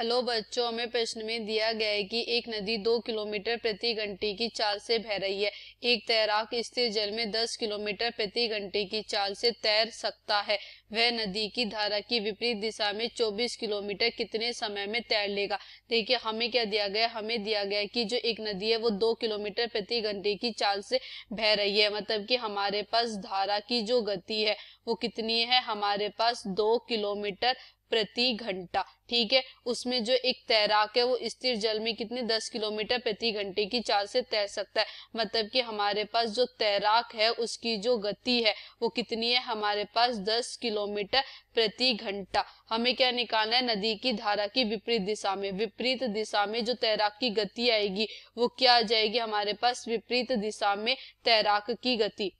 hello बच्चों हमें प्रश्न में दिया गया है कि एक नदी दो किलोमीटर प्रति घंटे की चाल से बह रही है एक तैराक स्थिर जल में दस किलोमीटर प्रति घंटे की चाल से तैर सकता है वह नदी की धारा की विपरीत दिशा में चौबीस किलोमीटर कितने समय में तैर लेगा देखिए हमें क्या दिया गया हमें दिया गया कि जो एक नदी है वो दो किलोमीटर प्रति घंटे की चाल से बह रही है मतलब की हमारे पास धारा की जो गति है वो कितनी है हमारे पास दो किलोमीटर प्रति घंटा ठीक है उसमें जो एक तैराक है वो स्थिर जल में कितने दस किलोमीटर प्रति घंटे की चाल से तैर सकता है मतलब कि हमारे पास जो तैराक है उसकी जो गति है वो कितनी है हमारे पास दस किलोमीटर प्रति घंटा हमें क्या निकालना है नदी की धारा की विपरीत दिशा में विपरीत दिशा में जो तैराक की गति आएगी वो क्या आ जाएगी हमारे पास विपरीत दिशा में तैराक की गति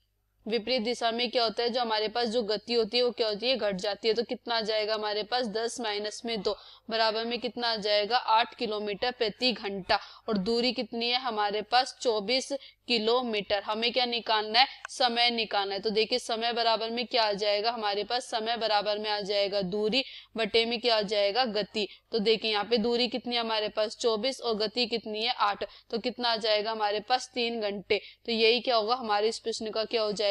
विपरीत दिशा में क्या होता है जो हमारे पास जो गति होती है वो क्या होती है घट जाती है तो कितना आ जाएगा हमारे पास दस माइनस में दो बराबर में कितना आ जाएगा आठ किलोमीटर प्रति घंटा और दूरी कितनी है हमारे पास चौबीस किलोमीटर हमें क्या निकालना है समय निकालना है तो देखिए समय बराबर में क्या आ जाएगा हमारे पास समय बराबर में आ जाएगा दूरी बटे में क्या आ जाएगा गति तो देखिए यहाँ पे दूरी कितनी है हमारे पास चौबीस और गति कितनी है आठ तो कितना आ जाएगा हमारे पास तीन घंटे तो यही क्या होगा हमारे इस प्रश्न का क्या हो जाएगा